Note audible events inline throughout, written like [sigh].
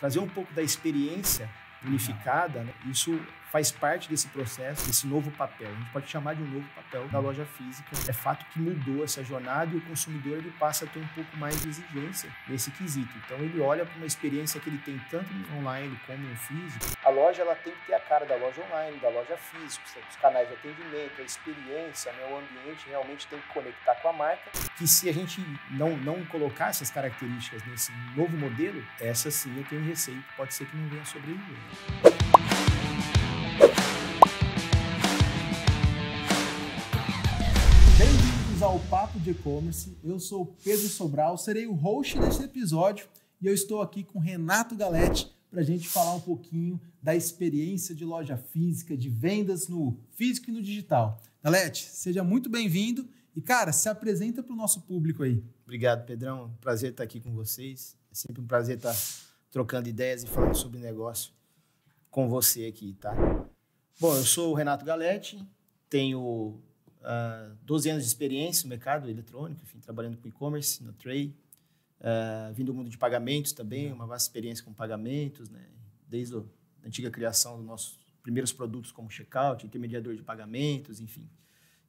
trazer um pouco da experiência unificada, né? isso faz parte desse processo, desse novo papel. A gente pode chamar de um novo papel da loja física. É fato que mudou essa jornada e o consumidor ele passa a ter um pouco mais de exigência nesse quesito. Então ele olha para uma experiência que ele tem tanto online como no físico. A loja ela tem que ter a cara da loja online, da loja física, os canais de atendimento, a experiência, né? o ambiente realmente tem que conectar com a marca. Que se a gente não, não colocar essas características nesse novo modelo, essa sim eu tenho receio que pode ser que não venha sobreviver. ao Papo de E-Commerce. Eu sou Pedro Sobral, serei o host desse episódio e eu estou aqui com Renato Galete para a gente falar um pouquinho da experiência de loja física, de vendas no físico e no digital. Galete, seja muito bem-vindo e, cara, se apresenta para o nosso público aí. Obrigado, Pedrão. Prazer estar aqui com vocês. É sempre um prazer estar trocando ideias e falando sobre negócio com você aqui, tá? Bom, eu sou o Renato Galete, tenho uh, ah, 12 anos de experiência no mercado eletrônico, enfim, trabalhando com e-commerce, no Tray, uh, vindo do mundo de pagamentos também, uma vasta experiência com pagamentos, né? desde a antiga criação dos nossos primeiros produtos como checkout, intermediador de pagamentos, enfim.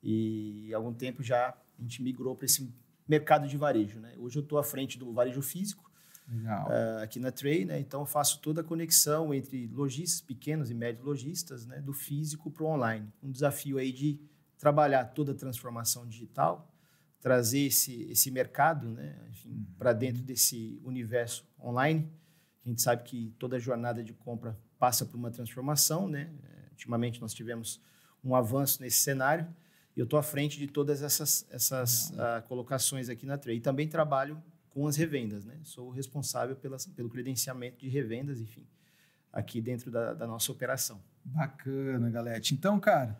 E há algum tempo já a gente migrou para esse mercado de varejo. Né? Hoje eu estou à frente do varejo físico, uh, aqui na Tray, né? então eu faço toda a conexão entre lojistas, pequenos e médios lojistas, né? do físico para o online. Um desafio aí de trabalhar toda a transformação digital, trazer esse, esse mercado né, para dentro uhum. desse universo online. A gente sabe que toda jornada de compra passa por uma transformação. Né? Ultimamente nós tivemos um avanço nesse cenário e eu estou à frente de todas essas, essas uh, colocações aqui na Trey. E também trabalho com as revendas. Né? Sou responsável pelas, pelo credenciamento de revendas, enfim, aqui dentro da, da nossa operação. Bacana, Galete. Então, cara,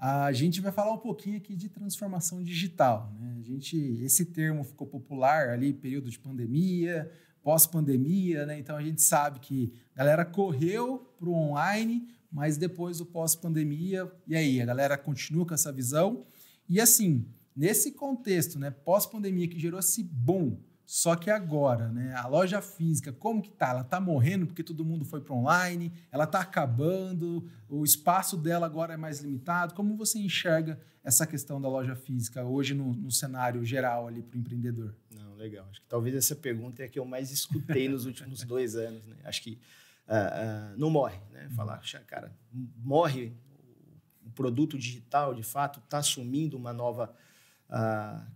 a gente vai falar um pouquinho aqui de transformação digital. Né? A gente, esse termo ficou popular ali, período de pandemia, pós-pandemia, né? Então a gente sabe que a galera correu para o online, mas depois do pós-pandemia, e aí, a galera continua com essa visão. E assim, nesse contexto, né, pós-pandemia que gerou esse boom só que agora, né, a loja física, como que tá? Ela tá morrendo porque todo mundo foi para online, ela tá acabando, o espaço dela agora é mais limitado. Como você enxerga essa questão da loja física hoje no, no cenário geral ali para o empreendedor? Não, legal. Acho que talvez essa pergunta é a que eu mais escutei nos últimos [laughs] dois anos. Né? Acho que uh, uh, não morre, né? Uhum. Falar, cara, morre o produto digital, de fato, está assumindo uma nova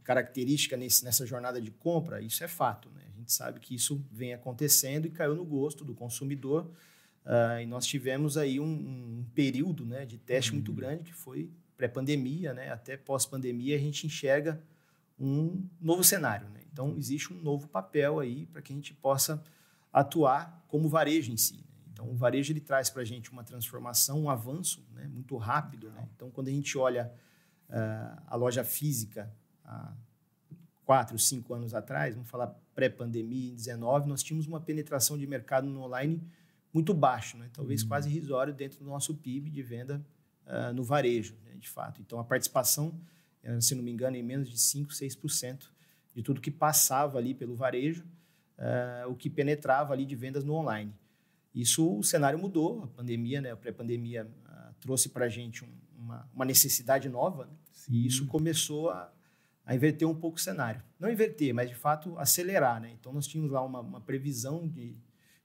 característica nesse, nessa jornada de compra, isso é fato. Né? A gente sabe que isso vem acontecendo e caiu no gosto do consumidor. Ah, e nós tivemos aí um, um período né, de teste uhum. muito grande, que foi pré-pandemia, né? até pós-pandemia, a gente enxerga um novo cenário. Né? Então, existe um novo papel aí para que a gente possa atuar como varejo em si. Né? Então, o varejo ele traz para a gente uma transformação, um avanço né? muito rápido. Né? Então, quando a gente olha uh, a loja física há quatro, cinco anos atrás, vamos falar pré-pandemia, em 19, nós tínhamos uma penetração de mercado no online muito baixo, né? talvez uhum. quase irrisório dentro do nosso PIB de venda uh, no varejo, né, de fato. Então, a participação, se não me engano, é em menos de 5, 6% de tudo que passava ali pelo varejo, uh, o que penetrava ali de vendas no online. Isso, o cenário mudou, a pandemia, né, a pré-pandemia uh, trouxe para a gente um, uma, uma necessidade nova, né? e isso começou a, a, inverter um pouco o cenário. Não inverter, mas de fato acelerar. Né? Então nós tínhamos lá uma, uma previsão de,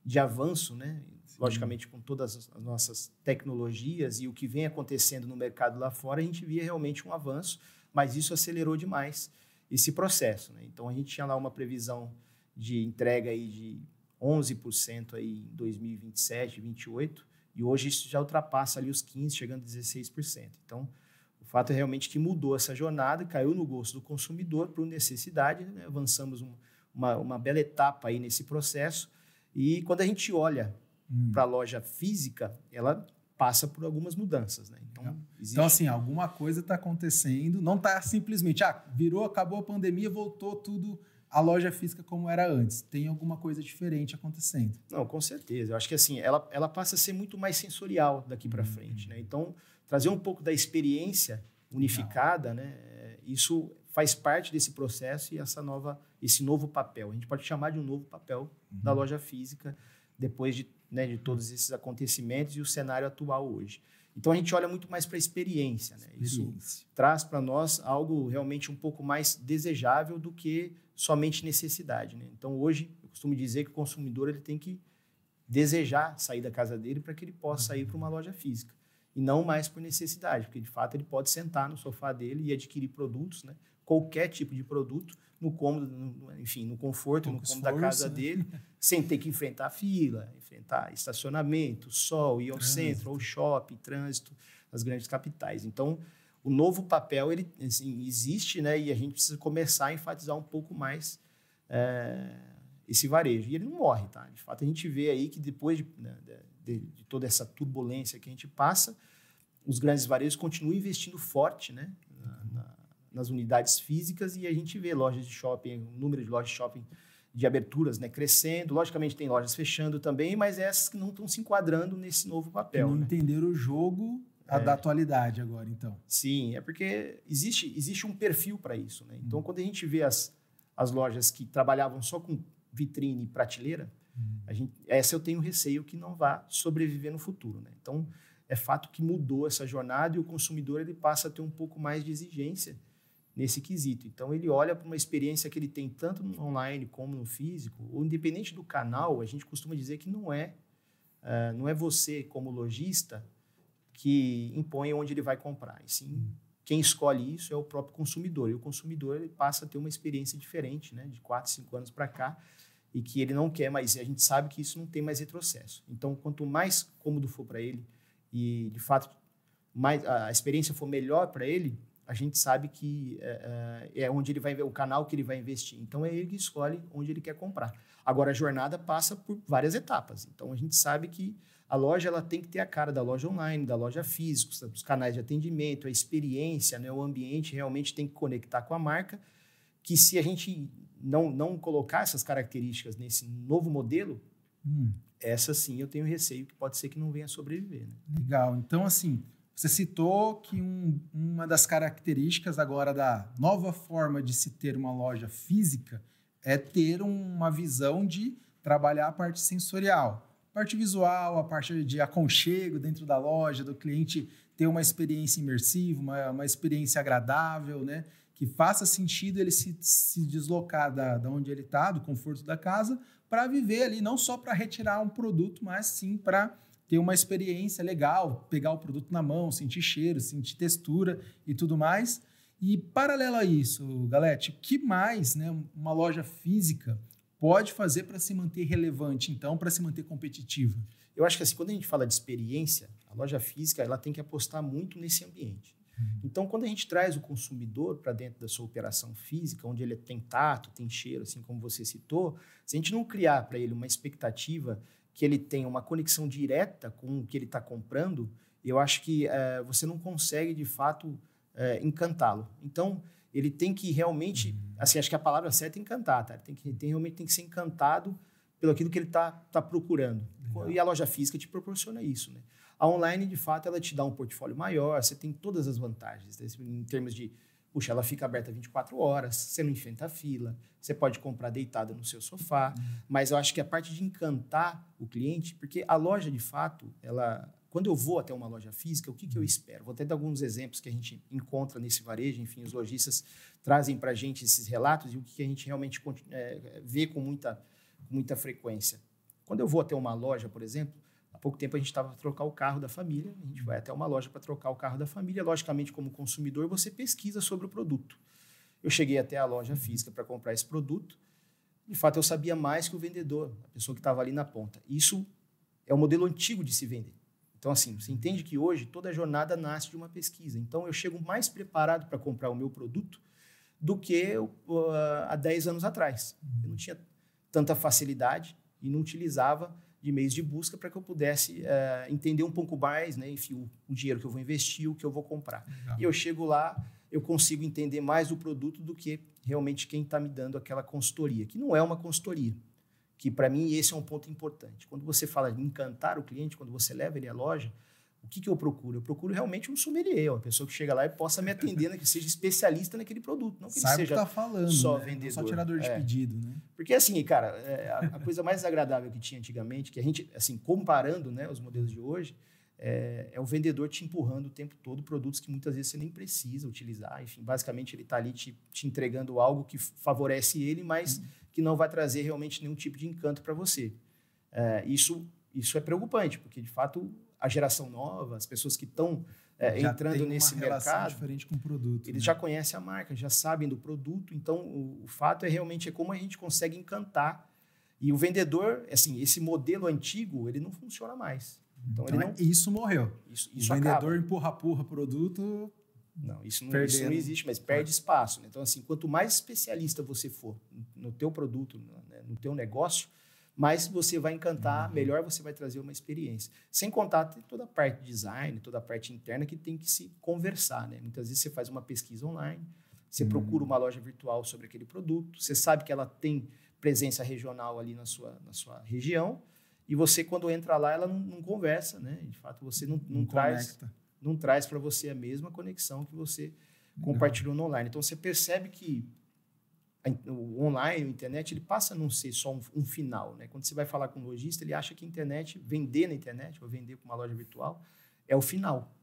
de avanço, né? logicamente com todas as nossas tecnologias e o que vem acontecendo no mercado lá fora, a gente via realmente um avanço, mas isso acelerou demais esse processo. Né? Então a gente tinha lá uma previsão de entrega aí de 11% aí em 2027, 28 e hoje isso já ultrapassa ali os 15%, chegando a 16%. Então, o fato é realmente que mudou essa jornada, caiu no gosto do consumidor por necessidade, né? avançamos um, uma, uma bela etapa aí nesse processo. E quando a gente olha hum. para a loja física, ela passa por algumas mudanças, né? Então, então existe... então assim, alguma coisa está acontecendo, não está simplesmente, ah, virou, acabou a pandemia, voltou tudo a loja física como era antes. Tem alguma coisa diferente acontecendo. Não, com certeza. Eu acho que assim, ela, ela passa a ser muito mais sensorial daqui para uhum. frente. Né? Então, trazer um pouco da experiência unificada, né? É, isso faz parte desse processo e essa nova, esse novo papel. A gente pode chamar de um novo papel uhum. da loja física depois de, né, de todos uhum. esses acontecimentos e o cenário atual hoje. Então a gente olha muito mais para a experiência, né? Isso traz para nós algo realmente um pouco mais desejável do que somente necessidade. Né? Então, hoje, eu costumo dizer que o consumidor ele tem que desejar sair da casa dele para que ele possa ir para uma loja física. E não mais por necessidade, porque de fato ele pode sentar no sofá dele e adquirir produtos, né? qualquer tipo de produto, no cômodo, no, enfim, no conforto, no cômodo esforço, da casa né? dele, [laughs] sem ter que enfrentar a fila, enfrentar estacionamento, sol, ir ao trânsito. centro, ao shopping, trânsito, nas grandes capitais. Então, o novo papel ele assim, existe, né? E a gente precisa começar a enfatizar um pouco mais é, esse varejo. E ele não morre, tá? De fato, a gente vê aí que depois de, né, de, de toda essa turbulência que a gente passa, os grandes varejos continuam investindo forte, né? Na, na, nas unidades físicas e a gente vê lojas de shopping, o número de lojas de shopping de aberturas né, crescendo. Logicamente, tem lojas fechando também, mas essas que não estão se enquadrando nesse novo papel. Que não né? entenderam o jogo a é. da atualidade agora, então. Sim, é porque existe, existe um perfil para isso. Né? Então, hum. quando a gente vê as, as lojas que trabalhavam só com vitrine e prateleira, hum. a gente, essa eu tenho receio que não vá sobreviver no futuro. Né? Então, é fato que mudou essa jornada e o consumidor ele passa a ter um pouco mais de exigência nesse quesito. Então, ele olha para uma experiência que ele tem tanto no online como no físico, ou independente do canal, a gente costuma dizer que não é, uh, não é você como lojista que impõe onde ele vai comprar. E sim, hum. quem escolhe isso é o próprio consumidor. E o consumidor ele passa a ter uma experiência diferente, né, de 4, 5 anos para cá, e que ele não quer mais. A gente sabe que isso não tem mais retrocesso. Então, quanto mais cômodo for para ele e, de fato, mais a experiência for melhor para ele, a gente sabe que é, é, é onde ele vai ver o canal que ele vai investir. Então é ele que escolhe onde ele quer comprar. Agora a jornada passa por várias etapas. Então a gente sabe que a loja ela tem que ter a cara da loja online, da loja física, dos canais de atendimento, a experiência, né? o ambiente realmente tem que conectar com a marca. Que se a gente não, não colocar essas características nesse novo modelo, hum. essa sim eu tenho receio que pode ser que não venha sobreviver. Né? Legal. Então, assim, você citou que um, uma das características agora da nova forma de se ter uma loja física é ter uma visão de trabalhar a parte sensorial parte visual, a parte de aconchego dentro da loja, do cliente ter uma experiência imersiva, uma, uma experiência agradável, né? Que faça sentido ele se, se deslocar da, da onde ele está, do conforto da casa, para viver ali, não só para retirar um produto, mas sim para ter uma experiência legal, pegar o produto na mão, sentir cheiro, sentir textura e tudo mais. E paralelo a isso, Galete, o que mais né, uma loja física pode fazer para se manter relevante, então, para se manter competitiva? Eu acho que assim, quando a gente fala de experiência, a loja física ela tem que apostar muito nesse ambiente. Uhum. Então, quando a gente traz o consumidor para dentro da sua operação física, onde ele é, tem tato, tem cheiro, assim como você citou, se a gente não criar para ele uma expectativa que ele tenha uma conexão direta com o que ele está comprando, eu acho que é, você não consegue de fato é, encantá-lo. Então, ele tem que realmente, assim, acho que a palavra certa é encantar, tá? Ele tem que tem, realmente tem que ser encantado pelo aquilo que ele está tá procurando. Legal. E a loja física te proporciona isso, né? A online, de fato, ela te dá um portfólio maior, você tem todas as vantagens, né? em termos de, puxa, ela fica aberta 24 horas, você não enfrenta a fila, você pode comprar deitado no seu sofá, uhum. mas eu acho que a parte de encantar o cliente, porque a loja, de fato, ela quando eu vou até uma loja física, o que, que eu uhum. espero? Vou até dar alguns exemplos que a gente encontra nesse varejo, enfim, os lojistas trazem para a gente esses relatos e o que, que a gente realmente é, vê com muita, com muita frequência. Quando eu vou até uma loja, por exemplo, há pouco tempo a gente estava para trocar o carro da família, a gente vai até uma loja para trocar o carro da família. Logicamente, como consumidor, você pesquisa sobre o produto. Eu cheguei até a loja física para comprar esse produto. De fato, eu sabia mais que o vendedor, a pessoa que estava ali na ponta. Isso é o um modelo antigo de se vender. Então, assim, você entende que hoje toda jornada nasce de uma pesquisa. Então, eu chego mais preparado para comprar o meu produto do que uh, há 10 anos atrás. Eu não tinha tanta facilidade e não utilizava de meios de busca para que eu pudesse uh, entender um pouco mais, né, enfim, o, o, dinheiro que eu vou investir, o que eu vou comprar. Legal. E eu chego lá, eu consigo entender mais o produto do que realmente quem está me dando aquela consultoria, que não é uma consultoria que para mim esse é um ponto importante. Quando você fala de encantar o cliente, quando você leva ele à loja, o que, que eu procuro? Eu procuro realmente um sommelier, uma pessoa que chega lá e possa me atender, né, que seja especialista naquele produto, não que Sabe ele seja que tá falando, só né? vendedor. Não só tirador de é. pedido, né? Porque assim, cara, é, a, a coisa mais agradável que tinha antigamente, que a gente, assim, comparando né, os modelos de hoje, é, é o vendedor te empurrando o tempo todo produtos que muitas vezes você nem precisa utilizar. Enfim, basicamente ele está ali te, te, entregando algo que favorece ele, mas uhum. que não vai trazer realmente nenhum tipo de encanto para você. É, isso, isso é preocupante, porque de fato a geração nova, as pessoas que estão é, entrando nesse mercado. diferente com o produto. Eles né? já conhecem a marca, já sabem do produto. Então, o, o, fato é realmente é como a gente consegue encantar. E o vendedor, assim, esse modelo antigo, ele não funciona mais. Então, então é não... isso morreu. Isso, isso o vendedor acaba. empurra, empurra produto. Não isso, não, isso não, existe, mas perde é. espaço. Né? Então, assim, quanto mais especialista você for no teu produto, né, no teu negócio, mais você vai encantar, uhum. melhor você vai trazer uma experiência. Sem contar toda a parte de design, toda a parte interna que tem que se conversar. Né? Muitas vezes você faz uma pesquisa online, você uhum. procura uma loja virtual sobre aquele produto, você sabe que ela tem presença regional ali na sua, na sua região, e você, quando entra lá, ela não, não conversa, né? De fato, você não, não, não traz, conecta. não traz para você a mesma conexão que você Legal. compartilhou no online. Então, você percebe que a, o online, a internet, ele passa a não ser só um, um final, né? Quando você vai falar com um lojista, ele acha que internet, vender na internet, ou vender com uma loja virtual, é o final.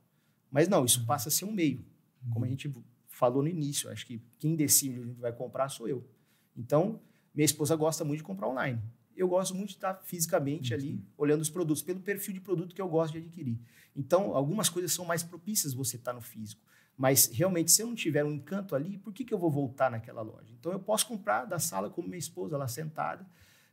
Mas não, isso uhum. passa a ser um meio. Como a uhum. gente falou no início, acho que quem decide onde vai comprar sou eu. Então, minha esposa gosta muito de comprar online eu gosto muito de estar fisicamente uhum. ali, olhando os produtos, pelo perfil de produto que eu gosto de adquirir. Então, algumas coisas são mais propícias você estar tá no físico. Mas, realmente, se eu não tiver um encanto ali, por que, que eu vou voltar naquela loja? Então, eu posso comprar da sala como minha esposa, lá sentada,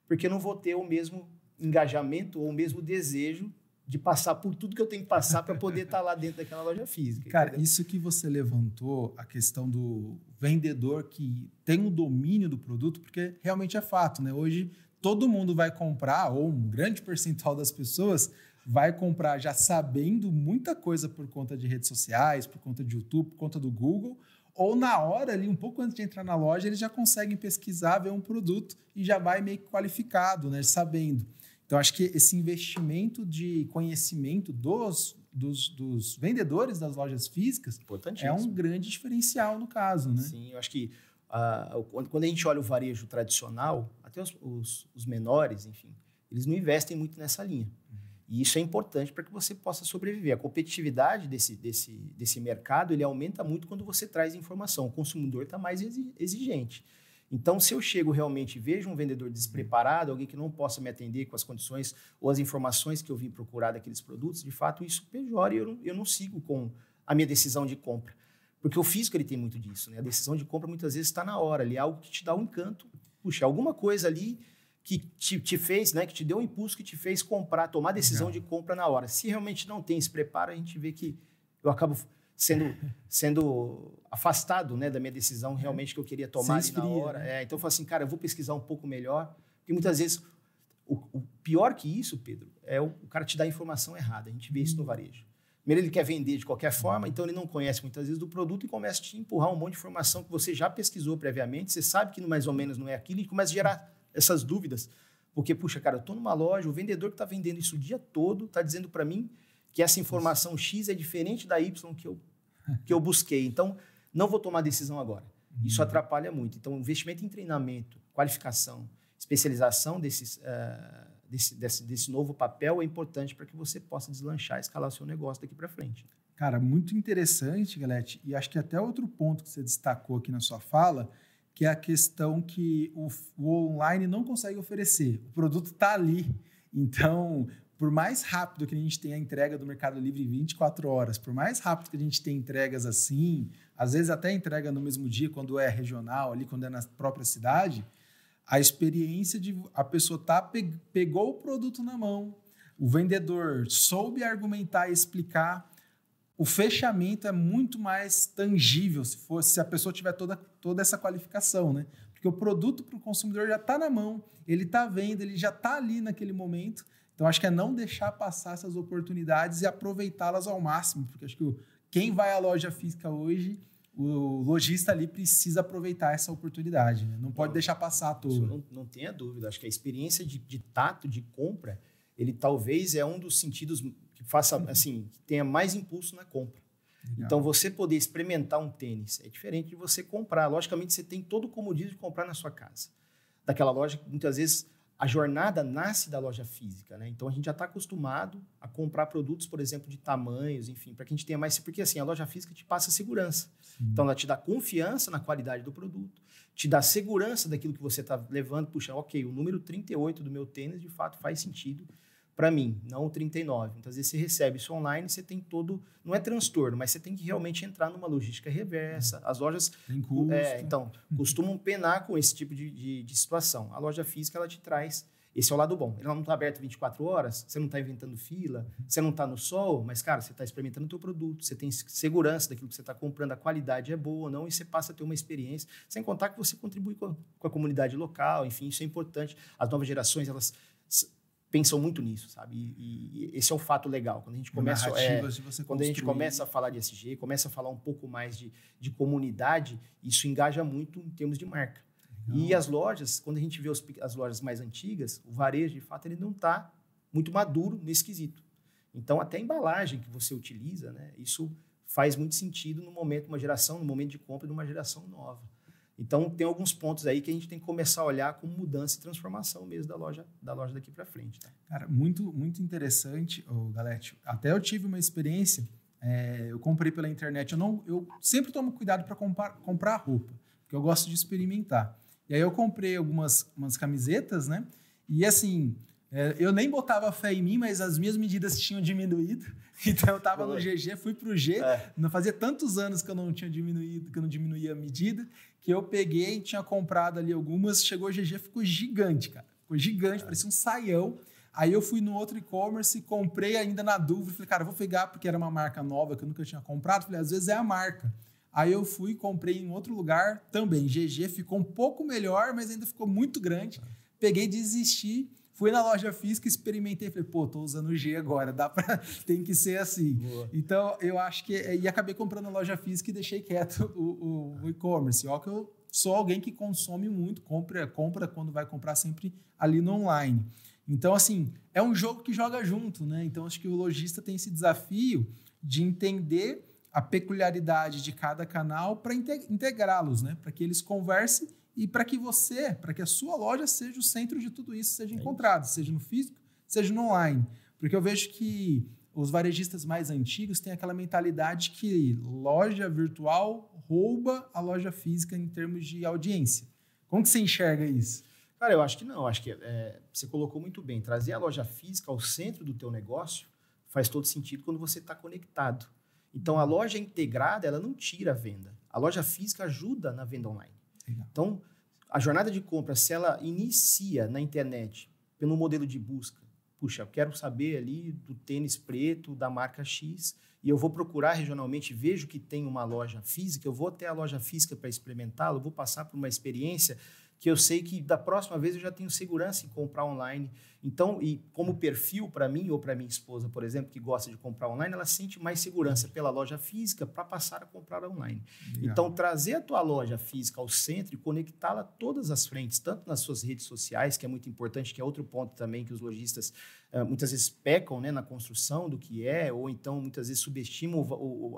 porque eu não vou ter o mesmo engajamento ou o mesmo desejo de passar por tudo que eu tenho que passar para poder estar tá lá dentro daquela loja física. Cara, entendeu? isso que você levantou, a questão do vendedor que tem o um domínio do produto, porque realmente é fato, né? Hoje todo mundo vai comprar, ou um grande percentual das pessoas vai comprar já sabendo muita coisa por conta de redes sociais, por conta de YouTube, por conta do Google, ou na hora ali, um pouco antes de entrar na loja, eles já conseguem pesquisar, ver um produto e já vai meio que qualificado, né, sabendo. Então, acho que esse investimento de conhecimento dos, dos, dos vendedores das lojas físicas é um grande diferencial no caso, né? Sim, eu acho que quando a gente olha o varejo tradicional, até os, os, os, menores, enfim, eles não investem muito nessa linha. Uhum. E isso é importante para que você possa sobreviver. A competitividade desse, desse, desse mercado ele aumenta muito quando você traz informação. O consumidor está mais exigente. Então, se eu chego realmente e vejo um vendedor despreparado, alguém que não possa me atender com as condições ou as informações que eu vim procurar daqueles produtos, de fato isso pejora e eu não, eu não sigo com a minha decisão de compra. Porque o físico ele tem muito disso, né? A decisão de compra muitas vezes está na hora, ali é algo que te dá um encanto. Puxa, alguma coisa ali que te, te, fez, né, que te deu um impulso que te fez comprar, tomar a decisão Legal. de compra na hora. Se realmente não tem esse preparo, a gente vê que eu acabo sendo, sendo afastado né, da minha decisão realmente que eu queria tomar ali na hora. Né? É, então eu falo assim, cara, eu vou pesquisar um pouco melhor. Porque muitas vezes, o, o pior que isso, Pedro, é o, o, cara te dar a informação errada. A gente vê isso no uhum. varejo. Primeiro, ele quer vender de qualquer forma, então ele não conhece muitas vezes do produto e começa a te empurrar um monte de informação que você já pesquisou previamente, você sabe que mais ou menos não é aquilo e começa a gerar essas dúvidas. Porque, puxa, cara, eu estou numa loja, o vendedor que está vendendo isso o dia todo está dizendo para mim que essa informação X é diferente da Y que eu, que eu busquei. Então, não vou tomar decisão agora. Isso uhum. atrapalha muito. Então, investimento em treinamento, qualificação, especialização desses, uh, desse, desse, desse novo papel é importante para que você possa deslanchar, escalar seu negócio daqui para frente. Cara, muito interessante, Galete. E acho que até outro ponto que você destacou aqui na sua fala, que é a questão que o, o online não consegue oferecer. O produto está ali. Então, por mais rápido que a gente tenha a entrega do Mercado Livre 24 horas, por mais rápido que a gente tenha entregas assim, às vezes até entrega no mesmo dia, quando é regional, ali, quando é na própria cidade, a experiência de a pessoa tá pe, pegou o produto na mão, o vendedor soube argumentar e explicar, o fechamento é muito mais tangível se fosse se a pessoa tiver toda, toda essa qualificação, né? Porque o produto para o consumidor já está na mão, ele está vendo, ele já está ali naquele momento. Então acho que é não deixar passar essas oportunidades e aproveitá-las ao máximo, porque acho que quem vai à loja física hoje o lojista ali precisa aproveitar essa oportunidade, né? não pode deixar passar tudo. Não, não tenha dúvida, acho que a experiência de, de, tato, de compra, ele talvez é um dos sentidos que faça uhum. assim, que tenha mais impulso na compra. Legal. Então você poder experimentar um tênis é diferente de você comprar. Logicamente você tem todo o comodismo de comprar na sua casa. Daquela loja que muitas vezes a jornada nasce da loja física, né? Então a gente já está acostumado a comprar produtos, por exemplo, de tamanhos, enfim, para que a gente tenha mais. Porque assim, a loja física te passa segurança. Sim. Então ela te dá confiança na qualidade do produto, te dá segurança daquilo que você está levando. Puxa, ok, o número 38 do meu tênis de fato faz sentido para mim, não o 39. Então, às vezes você recebe isso online, você tem todo, não é transtorno, mas você tem que realmente entrar numa logística reversa. As lojas, é, então, costumam penar com esse tipo de, de, de, situação. A loja física, ela te traz, esse é o lado bom. Ela não está aberta 24 horas, você não está inventando fila, você não está no sol, mas, cara, você está experimentando o teu produto, você tem segurança daquilo que você está comprando, a qualidade é boa ou não, e você passa a ter uma experiência, sem contar que você contribui com a, com a comunidade local, enfim, isso é importante. As novas gerações, elas pensam muito nisso, sabe? E, e, esse é um fato legal. Quando a gente começa, é, quando a gente começa a falar de SG, começa a falar um pouco mais de, de comunidade, isso engaja muito em termos de marca. Legal. E as lojas, quando a gente vê os, as lojas mais antigas, o varejo, de fato, ele não está muito maduro nesse quesito. Então, até a embalagem que você utiliza, né? Isso faz muito sentido no momento de uma geração, no momento de compra de uma geração nova. Então, tem alguns pontos aí que a gente tem que começar a olhar como mudança e transformação mesmo da loja, da loja daqui para frente. Tá? Cara, muito, muito interessante, oh, Galete. Até eu tive uma experiência, é, eu comprei pela internet. Eu, não, eu sempre tomo cuidado para comprar roupa, porque eu gosto de experimentar. E aí eu comprei algumas camisetas, né? E assim, é, eu nem botava fé em mim, mas as minhas medidas tinham diminuído. [laughs] Então eu estava no GG, fui para o G. É. Não fazia tantos anos que eu não tinha diminuído, que eu não diminuía a medida, que eu peguei, tinha comprado ali algumas, chegou o GG, ficou gigante, cara. Ficou gigante, é. parecia um saião. Aí eu fui no outro e-commerce, comprei ainda na dúvida, falei, cara, vou pegar porque era uma marca nova que eu nunca tinha comprado. Falei, às vezes é a marca. Aí eu fui, comprei em outro lugar também. GG ficou um pouco melhor, mas ainda ficou muito grande. É. Peguei, desisti Fui na loja física, experimentei, falei, pô, tô usando o G agora, dá para [laughs] tem que ser assim. Boa. Então, eu acho que, é, e acabei comprando na loja física e deixei quieto [laughs] o, o, o e-commerce. Ó que eu sou alguém que consome muito, compra, compra quando vai comprar sempre ali no online. Então, assim, é um jogo que joga junto, né? Então, acho que o lojista tem esse desafio de entender a peculiaridade de cada canal para integrá-los, né? Para que eles conversem e para que você, para que a sua loja seja o centro de tudo isso, seja é encontrado, seja no físico, seja no online. Porque eu vejo que os varejistas mais antigos têm aquela mentalidade que loja virtual rouba a loja física em termos de audiência. Como que você enxerga isso? Cara, eu acho que não. Acho que é, você colocou muito bem. Trazer a loja física ao centro do teu negócio faz todo sentido quando você está conectado. Então, a loja integrada, ela não tira a venda. A loja física ajuda na venda online. Legal. Então, a jornada de compra, se ela inicia na internet pelo modelo de busca, puxa, eu quero saber ali do tênis preto da marca X e eu vou procurar regionalmente, vejo que tem uma loja física, eu vou até a loja física para experimentá-lo, vou passar por uma experiência que eu sei que da próxima vez eu já tenho segurança em comprar online. Então, e como perfil para mim ou para minha esposa, por exemplo, que gosta de comprar online, ela sente mais segurança pela loja física para passar a comprar online. Legal. Então, trazer a tua loja física ao centro e conectá-la a todas as frentes, tanto nas suas redes sociais, que é muito importante, que é outro ponto também que os lojistas eh, muitas vezes pecam né, na construção do que é, ou então muitas vezes subestimam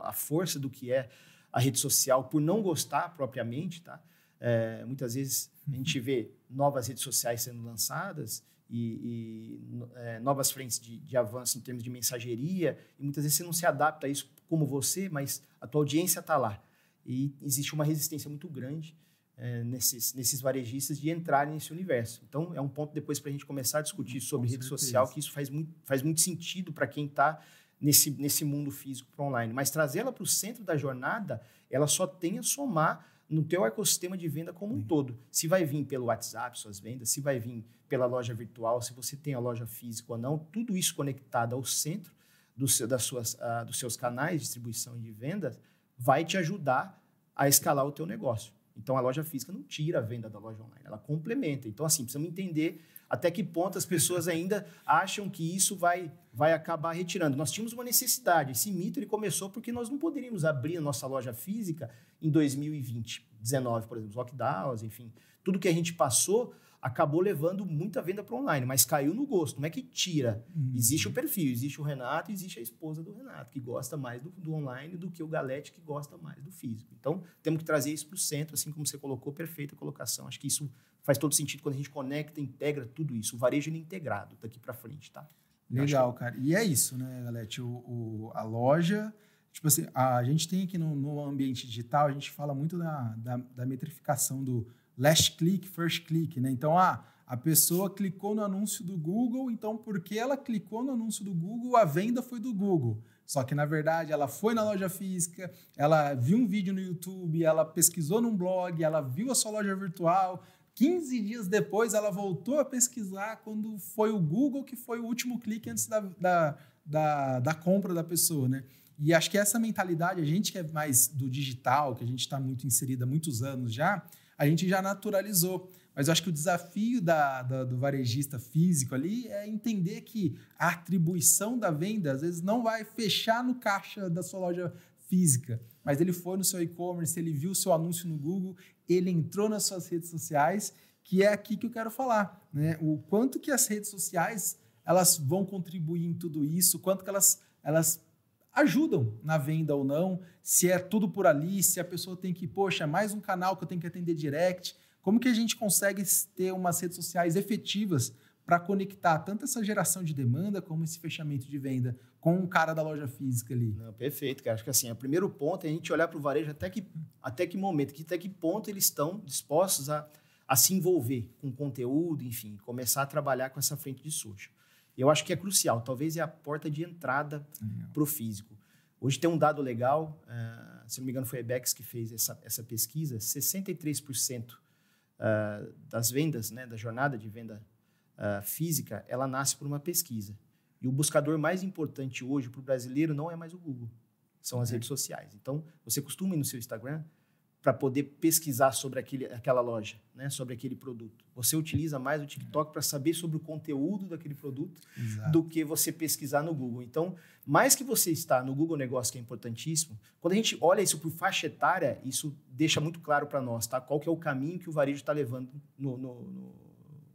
a força do que é a rede social por não gostar propriamente, tá? É, muitas vezes a gente uhum. vê novas redes sociais sendo lançadas e, e é, novas frentes de, de, avanço em termos de mensageria, e muitas vezes você não se adapta a isso como você, mas a tua audiência está lá. E existe uma resistência muito grande é, nesses, nesses varejistas de entrarem nesse universo. Então, é um ponto depois para a gente começar a discutir sobre rede social, que isso faz muito, faz muito sentido para quem está nesse, nesse mundo físico para online. Mas trazê-la para o centro da jornada, ela só tem a somar no teu ecossistema de venda como um todo. Se vai vir pelo WhatsApp suas vendas, se vai vir pela loja virtual, se você tem a loja física ou não, tudo isso conectado ao centro do seu, das suas, ah, dos seus canais de distribuição e de vendas vai te ajudar a escalar o teu negócio. Então, a loja física não tira a venda da loja online, ela complementa. Então, assim, precisamos entender até que ponto as pessoas ainda acham que isso vai, vai acabar retirando? Nós tínhamos uma necessidade. Esse mito ele começou porque nós não poderíamos abrir a nossa loja física em 2020, 19, por exemplo, lockdowns, enfim. Tudo que a gente passou acabou levando muita venda para online, mas caiu no gosto. Não é que tira. Uhum. Existe o perfil, existe o Renato, existe a esposa do Renato, que gosta mais do, do online do que o Galete, que gosta mais do físico. Então, temos que trazer isso para o centro, assim como você colocou, perfeita colocação. Acho que isso faz todo sentido quando a gente conecta, integra tudo isso. O varejo é integrado daqui para frente, tá? Legal, que... cara. E é isso, né, Galete? O, o, a loja, tipo assim, a, gente tem aqui no, no, ambiente digital, a gente fala muito da, da, da, metrificação do last click, first click, né? Então, a a pessoa clicou no anúncio do Google, então porque ela clicou no anúncio do Google, a venda foi do Google. Só que, na verdade, ela foi na loja física, ela viu um vídeo no YouTube, ela pesquisou num blog, ela viu a sua loja virtual, 15 dias depois, ela voltou a pesquisar quando foi o Google que foi o último clique antes da, da, da, da compra da pessoa, né? E acho que essa mentalidade, a gente que é mais do digital, que a gente está muito inserida há muitos anos já, a gente já naturalizou. Mas eu acho que o desafio da, da, do varejista físico ali é entender que a atribuição da venda, às vezes, não vai fechar no caixa da sua loja física mas ele foi no seu e-commerce, ele viu o seu anúncio no Google, ele entrou nas suas redes sociais, que é aqui que eu quero falar, né? O quanto que as redes sociais elas vão contribuir em tudo isso, quanto que elas, elas ajudam na venda ou não, se é tudo por ali, se a pessoa tem que, poxa, é mais um canal que eu tenho que atender direct. Como que a gente consegue ter umas redes sociais efetivas para conectar tanto essa geração de demanda como esse fechamento de venda com o cara da loja física ali. Não, perfeito, cara. Acho que assim, o primeiro ponto é a gente olhar para o varejo até que, até que momento, que, até que ponto eles estão dispostos a, a se envolver com conteúdo, enfim, começar a trabalhar com essa frente de sujo. Eu acho que é crucial, talvez é a porta de entrada para o físico. Hoje tem um dado legal, uh, se não me engano foi a Ebex que fez essa, essa pesquisa, 63% uh, é, das vendas, né, da jornada de venda uh, física, ela nasce por uma pesquisa. E o buscador mais importante hoje para o brasileiro não é mais o Google, são as redes sociais. Então, você costuma ir no seu Instagram para poder pesquisar sobre aquele, aquela loja, né? sobre aquele produto. Você utiliza mais o TikTok para saber sobre o conteúdo daquele produto Exato. do que você pesquisar no Google. Então, mais que você está no Google Negócio, que é importantíssimo, quando a gente olha isso por faixa etária, isso deixa muito claro para nós tá? qual que é o caminho que o varejo está levando no, no, no,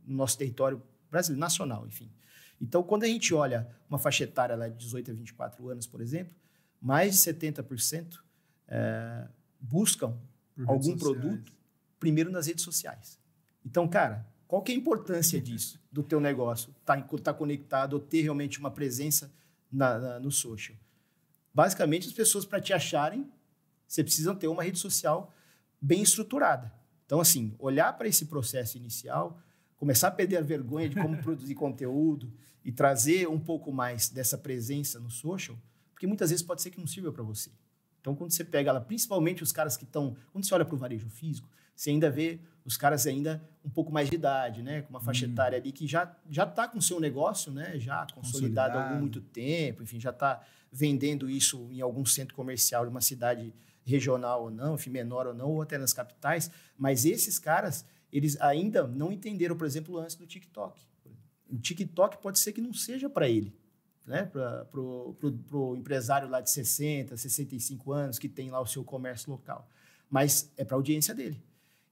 nosso território brasileiro, nacional, enfim. Então, quando a gente olha uma faixa etária lá de 18 a 24 anos, por exemplo, mais de 70% é, eh, buscam por algum produto primeiro nas redes sociais. Então, cara, qual que é a importância disso, do teu negócio? Tá, tá conectado, ter realmente uma presença na, na, no social. Basicamente, as pessoas, para te acharem, você precisa ter uma rede social bem estruturada. Então, assim, olhar para esse processo inicial começar a perder a vergonha de como produzir conteúdo e trazer um pouco mais dessa presença no social, porque muitas vezes pode ser que não sirva para você. Então, quando você pega ela, principalmente os caras que estão. Quando você olha para o varejo físico, você ainda vê os caras ainda um pouco mais de idade, né? Com uma faixa hum. etária ali que já já está com o seu negócio, né? Já consolidado, há algum muito tempo, enfim, já está vendendo isso em algum centro comercial de uma cidade regional ou não, enfim, menor ou não, ou até nas capitais. Mas esses caras, eles ainda não entenderam, por exemplo, o lance do TikTok. O TikTok pode ser que não seja para ele, né? para o empresário lá de 60, 65 anos que tem lá o seu comércio local. Mas é para a audiência dele.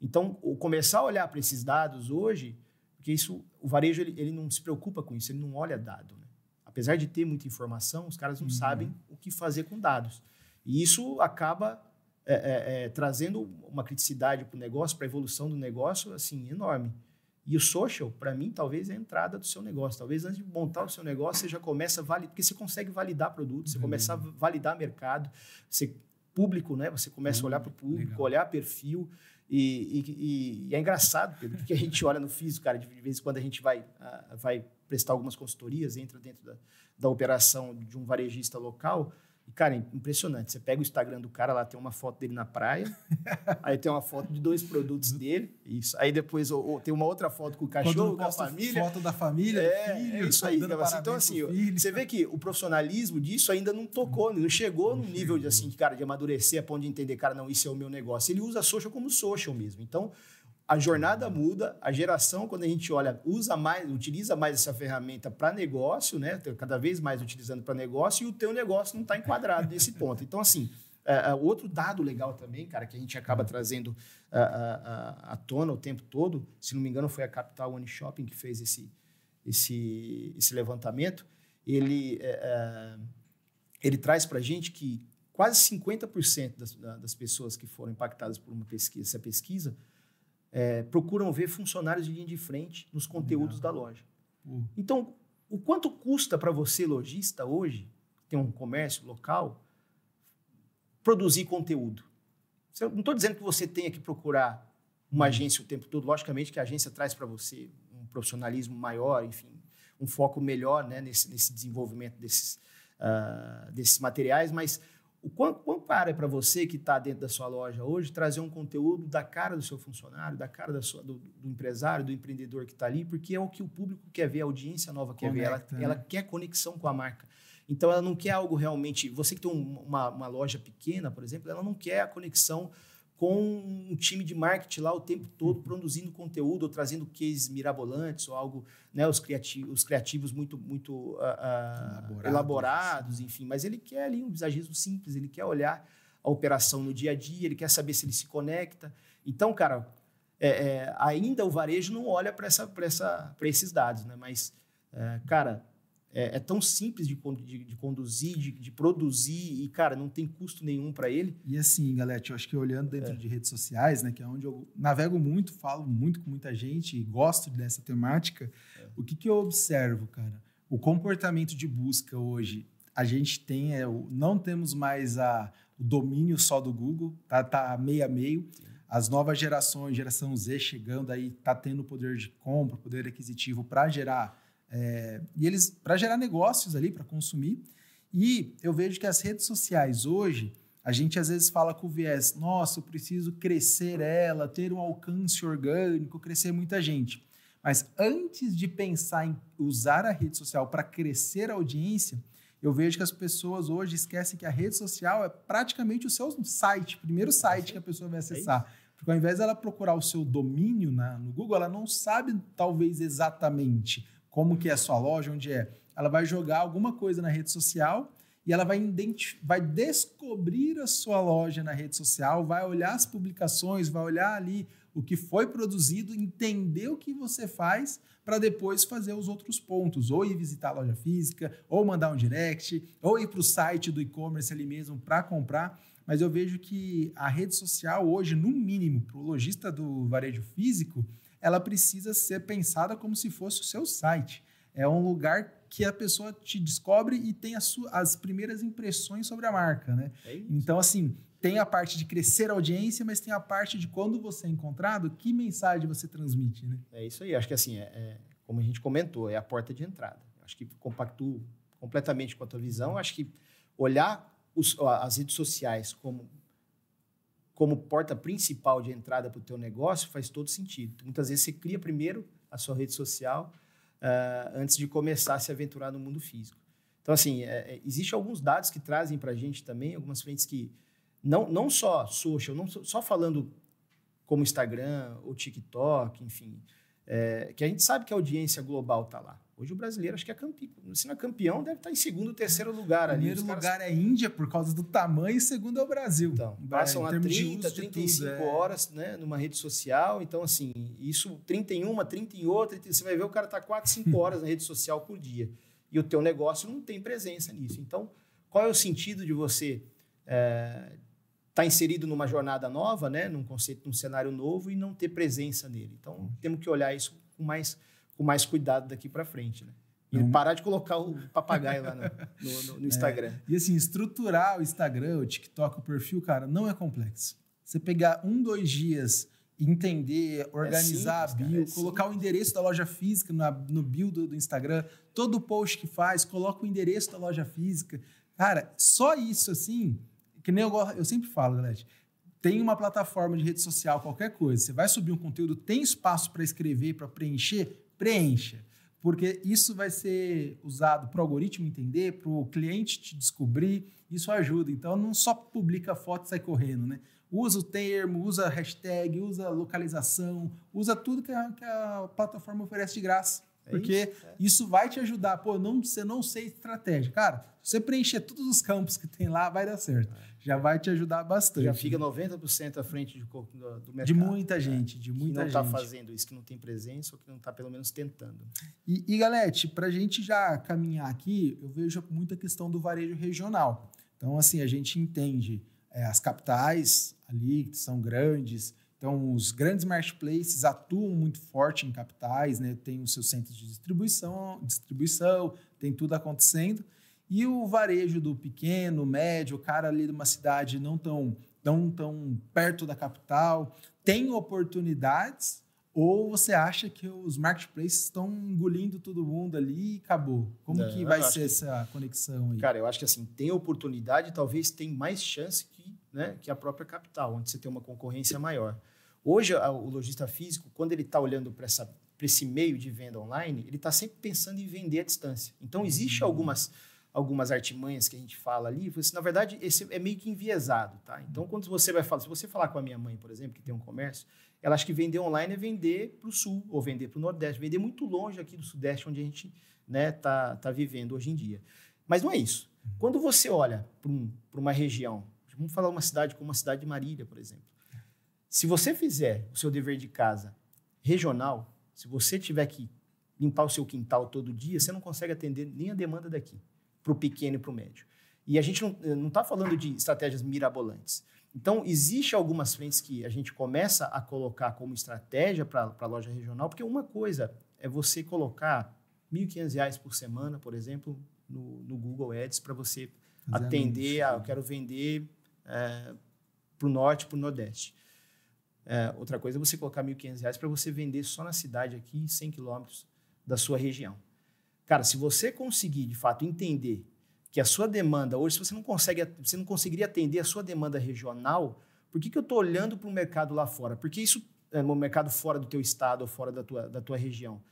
Então, começar a olhar para esses dados hoje, porque isso, o varejo ele, ele, não se preocupa com isso, ele não olha dado. Né? Apesar de ter muita informação, os caras não uhum. sabem o que fazer com dados. E isso acaba é, é, é, trazendo uma criticidade para o negócio, para a evolução do negócio, assim, enorme. E o social, para mim, talvez é a entrada do seu negócio. Talvez antes de montar o seu negócio, você já começa a validar, porque você consegue validar produto, você uhum. começa a validar mercado, você, público, né? Você começa uhum. a olhar para o hum, público, Legal. olhar perfil. E, e, e, é engraçado, Pedro, porque a gente olha no físico, cara, de vez em quando a gente vai, a, vai prestar algumas consultorias, entra dentro da, da operação de um varejista local e, cara, é impressionante. Você pega o Instagram do cara, lá tem uma foto dele na praia, [laughs] aí tem uma foto de dois produtos dele. Isso. Aí depois ou, ou, tem uma outra foto com o cachorro, com a família. Foto da família, é, filho, é isso aí. Então, assim, então, assim você vê que o profissionalismo disso ainda não tocou, não chegou no nível de assim, né? cara, de amadurecer a ponto de entender, cara, não, isso é o meu negócio. Ele usa social como social mesmo. Então, a jornada muda, a geração, quando a gente olha, usa mais, utiliza mais essa ferramenta para negócio, né? Tá cada vez mais utilizando para negócio, e o teu negócio não está enquadrado nesse ponto. Então, assim, uh, uh, outro dado legal também, cara, que a gente acaba trazendo é, à uh, tona o tempo todo, se não me engano, foi a Capital One Shopping que fez esse, esse, esse levantamento. Ele, ele traz para a gente que quase 50% das, das pessoas que foram impactadas por uma pesquisa, essa pesquisa é, procuram ver funcionários de linha de frente nos conteúdos Legal. da loja. Hum. Então, o quanto custa para você, lojista, hoje, ter um comércio local, produzir conteúdo? Eu não estou dizendo que você tenha que procurar uma hum. agência o tempo todo. Logicamente que a agência traz para você um profissionalismo maior, enfim, um foco melhor né, nesse, nesse desenvolvimento desses, uh, desses materiais, mas o quanto, quanto é para você que está dentro da sua loja hoje trazer um conteúdo da cara do seu funcionário, da cara da sua, do, do empresário, do empreendedor que está ali, porque é o que o público quer ver, a audiência nova quer Conecta, ver. Ela, né? ela quer conexão com a marca. Então, ela não quer algo realmente. Você que tem uma, uma loja pequena, por exemplo, ela não quer a conexão com um time de marketing lá o tempo todo produzindo conteúdo ou trazendo cases mirabolantes ou algo, né, os, os criativos muito muito uh, elaborados. elaborados, enfim. Mas ele quer ali um visagismo simples, ele quer olhar a operação no dia a dia, ele quer saber se ele se conecta. Então, cara, é, é, ainda o varejo não olha para essa, essa, esses dados, né? Mas, é, cara, é, é tão simples de, de, de conduzir, de, de, produzir e, cara, não tem custo nenhum para ele. E assim, Galete, eu acho que olhando dentro é. de redes sociais, né, que é onde eu navego muito, falo muito com muita gente e gosto dessa temática, é. o que, que eu observo, cara? O comportamento de busca hoje, a gente tem, é, não temos mais a, o domínio só do Google, tá, tá meio a meio. Sim as novas gerações, geração Z chegando aí, tá tendo poder de compra, poder aquisitivo para gerar é, e eles, para gerar negócios ali, para consumir. E eu vejo que as redes sociais hoje, a gente às vezes fala com o viés, nossa, eu preciso crescer ela, ter um alcance orgânico, crescer muita gente. Mas antes de pensar em usar a rede social para crescer a audiência, eu vejo que as pessoas hoje esquecem que a rede social é praticamente o seu site, primeiro site que a pessoa vai [laughs] é acessar. Porque ao invés dela procurar o seu domínio na, no Google, ela não sabe talvez exatamente como que é a sua loja, onde é. Ela vai jogar alguma coisa na rede social e ela vai, vai descobrir a sua loja na rede social, vai olhar as publicações, vai olhar ali o que foi produzido, entender o que você faz para depois fazer os outros pontos, ou ir visitar a loja física, ou mandar um direct, ou ir para o site do e-commerce ali mesmo para comprar. Mas eu vejo que a rede social hoje, no mínimo, para o lojista do varejo físico, ela precisa ser pensada como se fosse o seu site. É um lugar que a pessoa te descobre e tem as, suas, as primeiras impressões sobre a marca, né? É então, assim, tem a parte de crescer a audiência, mas tem a parte de quando você é encontrado, que mensagem você transmite, né? É isso aí. Acho que, assim, é, é como a gente comentou, é a porta de entrada. Acho que compactuo completamente com a tua visão. Acho que olhar os, as redes sociais como como porta principal de entrada para o teu negócio faz todo sentido. Então, muitas vezes você cria primeiro a sua rede social uh, antes de começar a se aventurar no mundo físico. Então, assim, é, é existe alguns dados que trazem para a gente também, algumas frentes que não, não só social, não só falando como Instagram ou TikTok, enfim, é, que a gente sabe que a audiência global está lá. Hoje o brasileiro acho que é campeão. Se não é campeão, deve estar tá em segundo, terceiro lugar ali. Primeiro caras... lugar é Índia por causa do tamanho e segundo é o Brasil. Então, passam é, lá 30, 35 tudo, horas né, numa rede social. Então, assim, isso 31, outra você vai ver o cara está 4, 5 horas na rede social por dia. E o teu negócio não tem presença nisso. Então, qual é o sentido de você estar eh, é, tá inserido numa jornada nova, né, num conceito, num cenário novo e não ter presença nele? Então, uhum. temos que olhar isso com mais com mais cuidado daqui para frente, né? E não. parar de colocar o papagaio lá no, no, no [laughs] é. Instagram. É. E assim, estruturar o Instagram, o TikTok, o perfil, cara, não é complexo. Você pegar um, dois dias, entender, é organizar é simples, a bio, cara, é colocar simples. o endereço da loja física no no bio do, do Instagram, todo post que faz, coloca o endereço da loja física. Cara, só isso assim, que nem eu, eu sempre falo, galera. Tem uma plataforma de rede social, qualquer coisa. Você vai subir um conteúdo, tem espaço para escrever, para preencher? preencha. Porque isso vai ser usado para o algoritmo entender, para o cliente te descobrir, isso ajuda. Então, não só publica foto e sai correndo, né? Usa o termo, usa a hashtag, usa a localização, usa tudo que a, que a plataforma oferece de graça. É porque isso, é. isso, vai te ajudar. Pô, não, você não sei estratégia. Cara, se você preencher todos os campos que tem lá, vai dar certo. É. Já vai te ajudar bastante. Já fica 90% à frente de, do, do mercado. De muita é. gente, de muita tá gente que não está fazendo isso, que não tem presença ou que não está pelo menos tentando. E, e Galete, para a gente já caminhar aqui, eu vejo muita questão do varejo regional. Então, assim, a gente entende é, as capitais ali, que são grandes, então, os grandes marketplaces atuam muito forte em capitais, né? tem os seus centros de distribuição, distribuição, tem tudo acontecendo. E o varejo do pequeno, médio, o cara ali de uma cidade não tão, não tão perto da capital, tem oportunidades ou você acha que os marketplaces estão engolindo todo mundo ali e acabou? Como não, que vai ser que... essa conexão aí? Cara, eu acho que assim, tem oportunidade, talvez tem mais chance que né, que é a própria capital, onde você tem uma concorrência maior. Hoje, o lojista físico, quando ele está olhando para esse meio de venda online, ele está sempre pensando em vender à distância. Então, existe uhum. algumas algumas artimanhas que a gente fala ali, mas na verdade, esse é meio que enviesado, tá? Então, quando você vai falar, se você falar com a minha mãe, por exemplo, que tem um comércio, ela acha que vender online é vender para o sul ou vender para o nordeste, vender muito longe aqui do sudeste onde a gente né, tá, tá vivendo hoje em dia. Mas não é isso. Uhum. Quando você olha para um, uma região Vamos falar uma cidade como a cidade de Marília, por exemplo. Se você fizer o seu dever de casa regional, se você tiver que limpar o seu quintal todo dia, você não consegue atender nem a demanda daqui, para o pequeno e para o médio. E a gente não está eh, falando de estratégias mirabolantes. Então, existe algumas frentes que a gente começa a colocar como estratégia para a loja regional, porque uma coisa é você colocar R$ 1.500 por semana, por exemplo, no, no Google Ads para você Exatamente. atender a eu quero vender é, para o norte, para o nordeste. É, outra coisa é você colocar R$ 1.500 para você vender só na cidade aqui, 100 quilômetros da sua região. Cara, se você conseguir de fato entender que a sua demanda hoje, se você não consegue, você não conseguiria atender a sua demanda regional, por que, que eu estou olhando para o mercado lá fora? Porque isso é no mercado fora do teu estado ou fora da tua, da tua região.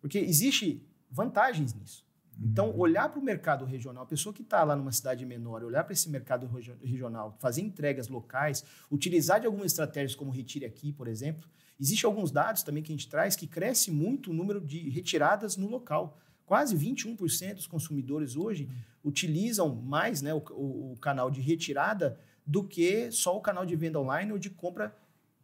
Porque existe vantagens nisso. Então, uhum. olhar para o mercado regional, a pessoa que está lá numa cidade menor, olhar para esse mercado regional, fazer entregas locais, utilizar de algumas estratégias como Retire Aqui, por exemplo. Existem alguns dados também que a gente traz que cresce muito o número de retiradas no local. Quase 21% dos consumidores hoje uhum. utilizam mais né, o, o, o canal de retirada do que só o canal de venda online ou de compra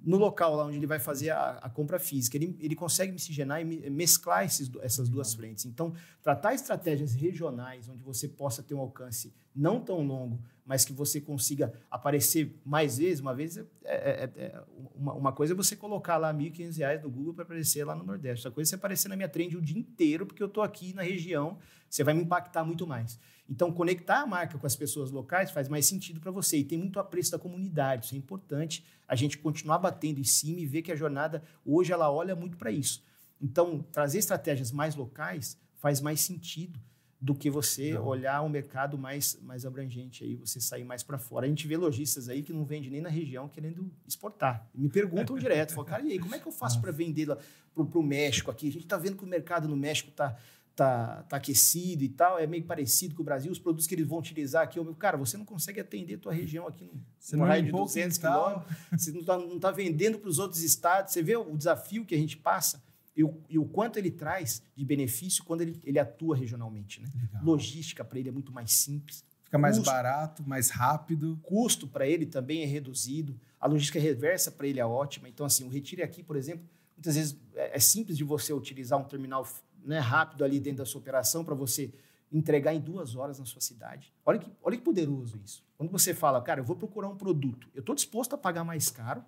no local lá onde ele vai fazer a, a compra física, ele, ele consegue miscigenar e mesclar esses, essas duas frentes. Então, tratar estratégias regionais, onde você possa ter um alcance não tão longo, mas que você consiga aparecer mais vezes, uma vez, é, é, é, é uma, uma, coisa é você colocar lá R$ 1.500 do Google para aparecer lá no Nordeste, outra coisa é você aparecer na minha trend o dia inteiro, porque eu estou aqui na região, você vai me impactar muito mais. Então, conectar a marca com as pessoas locais faz mais sentido para você. E tem muito apreço da comunidade. Isso é importante a gente continuar batendo em cima e ver que a jornada, hoje, ela olha muito para isso. Então, trazer estratégias mais locais faz mais sentido do que você não. olhar um mercado mais, mais abrangente aí, você sair mais para fora. A gente vê lojistas aí que não vende nem na região querendo exportar. Me perguntam direto, falam, cara, e aí, como é que eu faço ah. para vender para o México aqui? A gente está vendo que o mercado no México está tá, tá aquecido e tal, é meio parecido com o Brasil, os produtos que eles vão utilizar aqui, eu digo, cara, você não consegue atender tua região aqui no, você raio de 200 quilômetros, você não está não tá vendendo para os outros estados, você vê o desafio que a gente passa e o, e o quanto ele traz de benefício quando ele, ele atua regionalmente. Né? Logística para ele é muito mais simples. Fica mais custo, barato, mais rápido. Custo para ele também é reduzido. A logística reversa para ele é ótima. Então, assim, o retire aqui, por exemplo, muitas vezes é, é simples de você utilizar um terminal né, rápido ali dentro da sua operação para você entregar em duas horas na sua cidade. Olha que, olha que poderoso isso. Quando você fala, cara, eu vou procurar um produto, eu estou disposto a pagar mais caro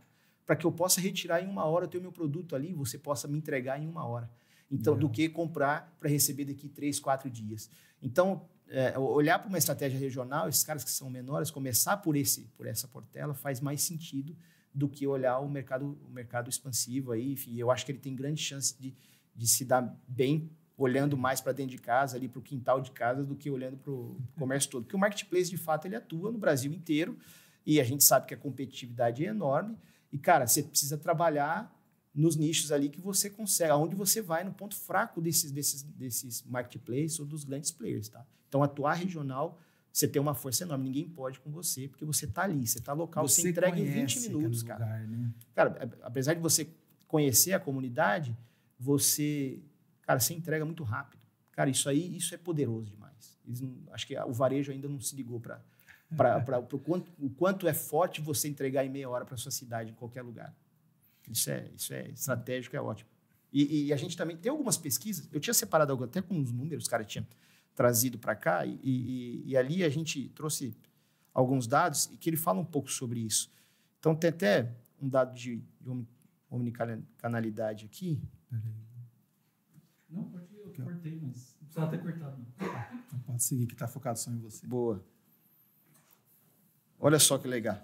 para que eu possa retirar em uma hora, ter o meu produto ali, você possa me entregar em uma hora. Então, Não. do que comprar para receber daqui três, quatro dias. Então, é, olhar para uma estratégia regional, esses caras que são menores, começar por esse, por essa portela faz mais sentido do que olhar o mercado, o mercado expansivo aí. Enfim, eu acho que ele tem grande chance de, de se dar bem olhando mais para dentro de casa, ali para o quintal de casa, do que olhando para o comércio todo. Porque o marketplace, de fato, ele atua no Brasil inteiro e a gente sabe que a competitividade é enorme. E, cara, você precisa trabalhar nos nichos ali que você consegue, aonde você vai no ponto fraco desses, desses, desses marketplaces ou dos grandes players, tá? Então, atuar regional, você tem uma força enorme, ninguém pode com você, porque você está ali, você está local, você, você entrega em 20 minutos, cara. né? Cara, apesar de você conhecer a comunidade, você, cara, você entrega muito rápido. Cara, isso aí, isso é poderoso demais. Não, acho que o varejo ainda não se ligou para para o quanto, o quanto é forte você entregar em meia hora para sua cidade em qualquer lugar. Isso é, isso é estratégico, é ótimo. E, e, a gente também tem algumas pesquisas. Eu tinha separado algo, até com os números, cara tinha trazido para cá e, e, e, ali a gente trouxe alguns dados e que ele fala um pouco sobre isso. Então tem até um dado de, de omnicanalidade aqui. Peraí. Não, ir, eu cortei, mas não precisava ter cortado, não. Então, pode seguir, que está focado só em você. Boa. Olha só que legal.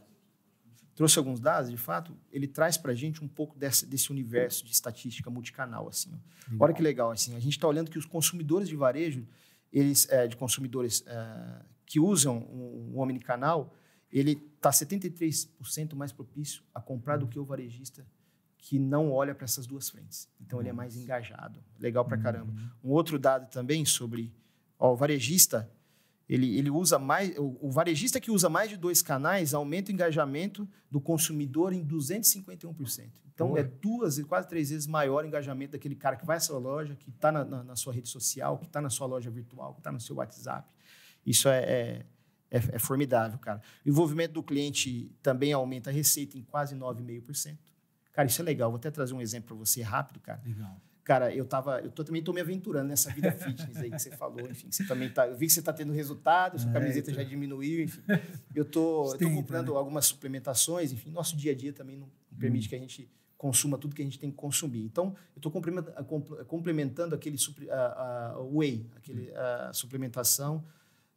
Trouxe alguns dados, de fato, ele traz para a gente um pouco desse, desse universo de estatística multicanal. Assim, ó. Olha que legal, assim, a gente está olhando que os consumidores de varejo, eles, é, de consumidores é, que usam o um, um omnicanal, ele está 73% mais propício a comprar do que o varejista que não olha para essas duas frentes. Então ele é mais engajado, legal para caramba. Uhum. Um outro dado também sobre ó, o varejista, ele, ele usa mais, o, o, varejista que usa mais de dois canais aumenta o engajamento do consumidor em 251%. Então Ué. é duas e quase três vezes maior o engajamento daquele cara que vai à sua loja, que está na, na, na, sua rede social, que está na sua loja virtual, que está no seu WhatsApp. Isso é, é é, é, formidável, cara. O envolvimento do cliente também aumenta a receita em quase 9,5%. Cara, isso é legal. Vou até trazer um exemplo para você rápido, cara. Legal. Cara, eu tava, eu tô, também estou me aventurando nessa vida fitness aí que você falou, [laughs] enfim, você também tá, eu vi que você está tendo resultado, sua é, camiseta então. já diminuiu, enfim. [laughs] Eu tô, eu tô comprando né? algumas suplementações, enfim, nosso dia a dia também não, não permite hum. que a gente consuma tudo que a gente tem que consumir. Então, eu estou ah, complementando aquele a, whey, aquele hum. a suplementação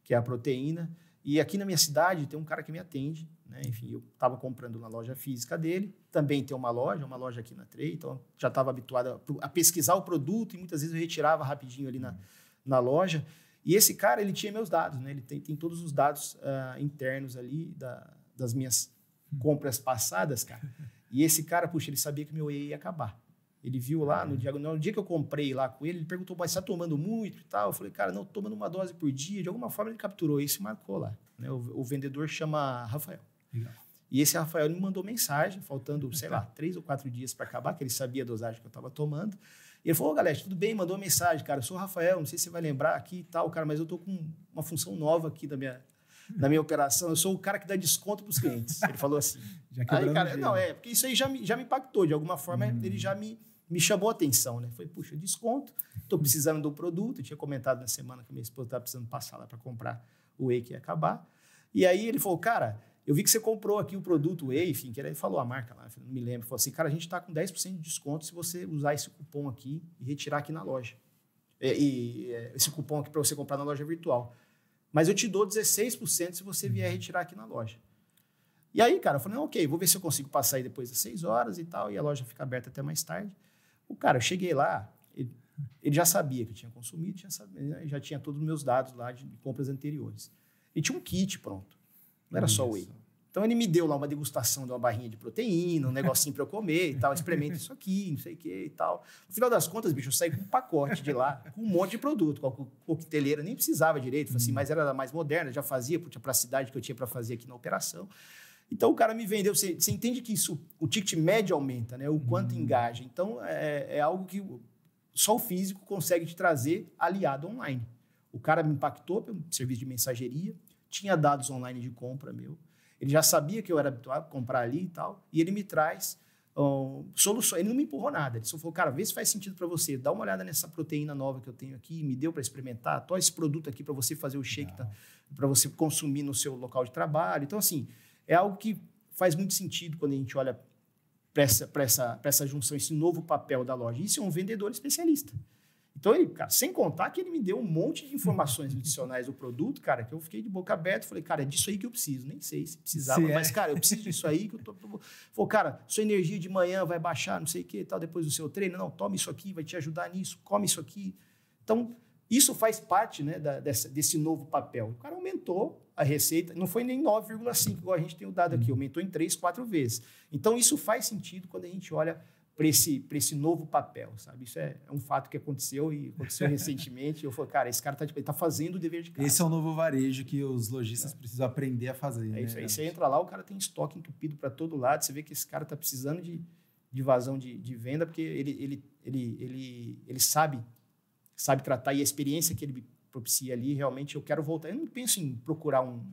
que é a proteína. E aqui na minha cidade tem um cara que me atende né? Enfim, eu estava comprando na loja física dele, também tem uma loja, uma loja aqui na Trey, então já estava habituado a, pesquisar o produto e muitas vezes eu retirava rapidinho ali na, uhum. na loja. E esse cara, ele tinha meus dados, né? ele tem, tem todos os dados uh, internos ali da, das minhas uhum. compras passadas, cara. E esse cara, puxa, ele sabia que meu EI ia acabar. Ele viu lá no uhum. dia no dia que eu comprei lá com ele, ele perguntou, mas você está tomando muito e tal? Eu falei, cara, não, tomando uma dose por dia. De alguma forma ele capturou isso e marcou lá. Né? O, o vendedor chama Rafael. Legal. E esse Rafael me mandou mensagem, faltando, sei lá, tá. três ou quatro dias para acabar, que ele sabia a dosagem que eu estava tomando. E ele falou, oh, galera, tudo bem? Mandou uma mensagem, cara, eu sou o Rafael, não sei se você vai lembrar aqui e tal, cara, mas eu tô com uma função nova aqui da minha, da minha operação, eu sou o cara que dá desconto para os clientes. Ele falou assim. [laughs] já aí, cara, não, é, porque isso aí já me, já me impactou, de alguma forma hum. ele já me, me chamou a atenção, né? Foi, puxa, desconto, estou precisando do produto, eu tinha comentado na semana que minha esposa estava precisando passar lá para comprar o whey que ia acabar. E aí ele falou, cara eu vi que você comprou aqui o produto Whey, enfim, que ele falou a marca lá, não me lembro. Falou assim, cara, a gente está com 10% de desconto se você usar esse cupom aqui e retirar aqui na loja. É, e, e é, esse cupom aqui para você comprar na loja virtual. Mas eu te dou 16% se você vier retirar aqui na loja. E aí, cara, eu falei, ok, vou ver se eu consigo passar aí depois das 6 horas e tal, e a loja fica aberta até mais tarde. O cara, eu cheguei lá, ele, ele já sabia que eu tinha consumido, já, né, já tinha todos os meus dados lá de, de compras anteriores. E tinha um kit pronto. Não era Isso. só whey. Então ele me deu lá uma degustação de uma barrinha de proteína, um negocinho para eu comer e tal, experimenta isso aqui, não sei o que e tal. No final das contas, bicho, eu saí com um pacote de lá, com um monte de produto, com a coqueteleira, nem precisava direito, hum. assim, uhum. mas era mais moderna, já fazia para a cidade que eu tinha para fazer aqui na operação. Então o cara me vendeu. Você, você, entende que isso, o ticket médio aumenta, né? O quanto hum. engaja. Então é, é algo que só o físico consegue te trazer aliado online. O cara me impactou pelo serviço de mensageria, tinha dados online de compra meu. Ele já sabia que eu era habituado a comprar ali e tal. E ele me traz um, soluções. Ele não me empurrou nada. Ele só falou, cara, vê se faz sentido para você. Dá uma olhada nessa proteína nova que eu tenho aqui. Me deu para experimentar. Tô esse produto aqui para você fazer o shake, tá, para você consumir no seu local de trabalho. Então, assim, é algo que faz muito sentido quando a gente olha para essa, essa, essa junção, esse novo papel da loja. Isso é um vendedor especialista. Então, ele, cara, sem contar que ele me deu um monte de informações adicionais do produto, cara, que eu fiquei de boca aberta. Falei, cara, é disso aí que eu preciso. Nem sei se precisava, é. mas, cara, eu preciso disso aí que eu tô... Falei, cara, sua energia de manhã vai baixar, não sei o que tal, depois do seu treino. Não, toma isso aqui, vai te ajudar nisso, come isso aqui. Então, isso faz parte né, da, dessa, desse novo papel. O cara aumentou a receita, não foi nem 9,5, igual a gente tem o dado aqui, uhum. aumentou em 3, 4 vezes. Então, isso faz sentido quando a gente olha para esse, esse novo papel, sabe? Isso é, é, um fato que aconteceu e aconteceu [laughs] recentemente. Eu falei, cara, esse cara está tipo, tá fazendo o dever de casa. Esse é o novo varejo que os lojistas é. precisam aprender a fazer. É né, isso aí. Você entra lá, o cara tem estoque entupido para todo lado. Você vê que esse cara está precisando de, de vazão de, de venda, porque ele, ele, ele, ele, ele sabe, sabe tratar. E a experiência que ele propicia ali, realmente, eu quero voltar. Eu não penso em procurar um,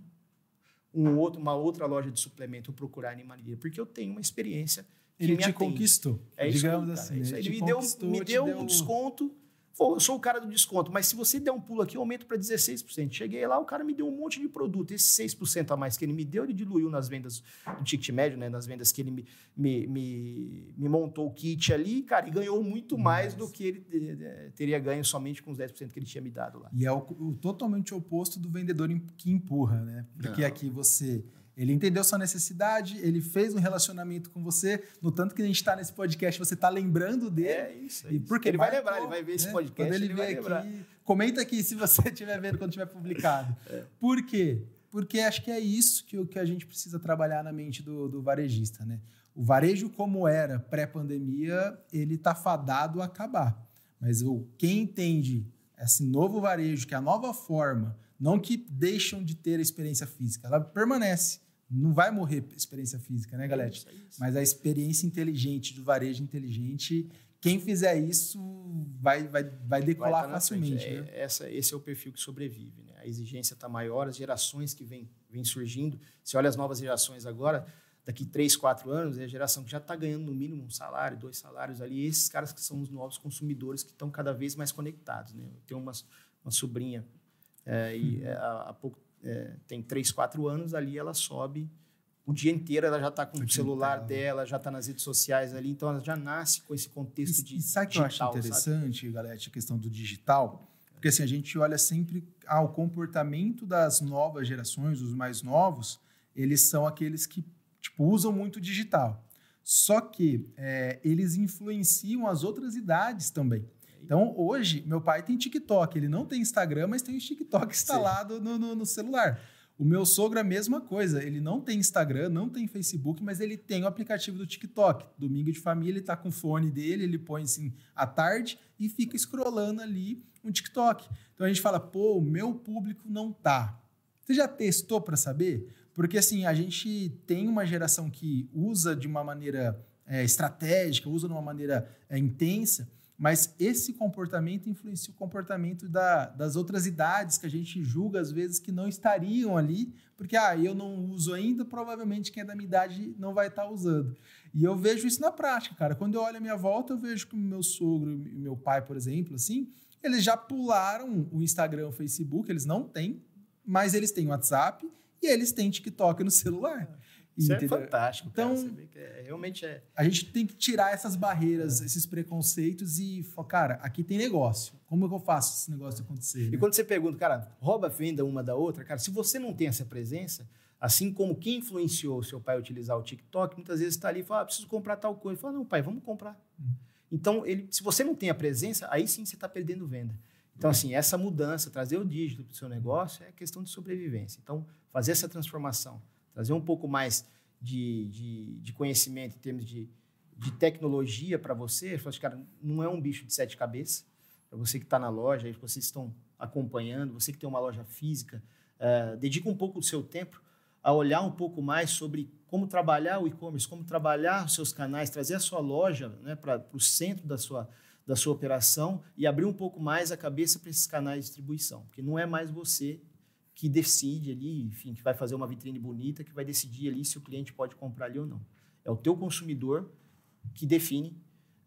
um outro, uma outra loja de suplemento ou procurar animalia, porque eu tenho uma experiência ele te conquistou. É isso, digamos cara, assim. É isso. Né? Ele, ele me deu, me deu um desconto. eu sou o cara do desconto, mas se você der um pulo aqui, eu aumento para 16%. Cheguei lá, o cara me deu um monte de produto. Esse 6% a mais que ele me deu, ele diluiu nas vendas do ticket médio, né? Nas vendas que ele me, me, me, me montou o kit ali, cara, e ganhou muito mais do que ele eh, eh, teria ganho somente com os 10% que ele tinha me dado lá. E é o, o totalmente oposto do vendedor que empurra, né? Porque Não. aqui você ele entendeu sua necessidade, ele fez um relacionamento com você. No tanto que a gente está nesse podcast, você está lembrando dele. É isso. É isso. porque ele vai lembrar, ele vai ver esse né? podcast. Quando ele, ele vai lembrar. Aqui, comenta aqui se você [laughs] estiver vendo quando tiver publicado. é. Por quê? Porque acho que é isso que, que a gente precisa trabalhar na mente do, do varejista, né? O varejo como era pré-pandemia, ele está fadado a acabar. Mas o, quem entende esse novo varejo, que é a nova forma, não que deixam de ter a experiência física, ela permanece não vai morrer experiência física, né, galera? É isso, é isso. Mas a experiência inteligente, do varejo inteligente, quem fizer isso vai, vai, vai decolar vai tá facilmente. É, né? essa, esse é o perfil que sobrevive. Né? A exigência está maior, as gerações que vêm vem surgindo. Se olha as novas gerações agora, daqui 3, 4 anos, é a geração que já está ganhando no mínimo um salário, dois salários ali. esses caras que são os novos consumidores que estão cada vez mais conectados. Né? Eu tenho uma, uma sobrinha é, e, uhum. é, há pouco é, tem 3, 4 anos, ali ela sobe o dia inteiro, ela já está com o, tá o celular dela, já está nas redes sociais ali, então ela já nasce com esse contexto e, de. E sabe o que eu acho interessante, sabe? galera, a questão do digital? Porque assim, a gente olha sempre ao ah, comportamento das novas gerações, os mais novos, eles são aqueles que tipo, usam muito digital. Só que é, eles influenciam as outras idades também. Então, hoje, meu pai tem TikTok. Ele não tem Instagram, mas tem o TikTok instalado no, no, no celular. O meu sogro é a mesma coisa. Ele não tem Instagram, não tem Facebook, mas ele tem o aplicativo do TikTok. Domingo de família, ele tá com o fone dele, ele põe assim à tarde e fica escrolando ali um TikTok. Então a gente fala, pô, o meu público não tá. Você já testou para saber? Porque assim, a gente tem uma geração que usa de uma maneira é, estratégica, usa de uma maneira é, intensa, mas esse comportamento influencia o comportamento da, das outras idades que a gente julga às vezes que não estariam ali, porque ah, eu não uso ainda, provavelmente quem é da minha idade não vai estar tá usando. E eu vejo isso na prática, cara. Quando eu olho a minha volta, eu vejo que meu sogro e meu pai, por exemplo, assim, eles já pularam o Instagram, o Facebook, eles não têm, mas eles têm WhatsApp e eles têm TikTok no celular. Isso é entendeu? Então, é fantástico. Então, é, realmente é. A gente tem que tirar essas barreiras, é. esses preconceitos e falar, cara, aqui tem negócio. Como é que eu faço esse negócio acontecer? E né? quando você pergunta, cara, rouba venda uma da outra, cara, se você não tem essa presença, assim como quem influenciou seu pai a utilizar o TikTok, muitas vezes está ali e fala, ah, preciso comprar tal coisa. Ele fala, não, pai, vamos comprar. Hum. Então, ele, se você não tem a presença, aí sim você está perdendo venda. Então, assim, essa mudança, trazer o dígito para o seu negócio é questão de sobrevivência. Então, fazer essa transformação trazer um pouco mais de, de, de conhecimento em termos de, de tecnologia para você, eu falo assim, cara, não é um bicho de sete cabeças. Para você que está na loja, vocês estão acompanhando, você que tem uma loja física, uh, dedica um pouco do seu tempo a olhar um pouco mais sobre como trabalhar o e-commerce, como trabalhar os seus canais, trazer a sua loja né, para o centro da sua, da sua operação e abrir um pouco mais a cabeça para esses canais de distribuição, porque não é mais você que decide ali, enfim, que vai fazer uma vitrine bonita, que vai decidir ali se o cliente pode comprar ali ou não. É o teu consumidor que define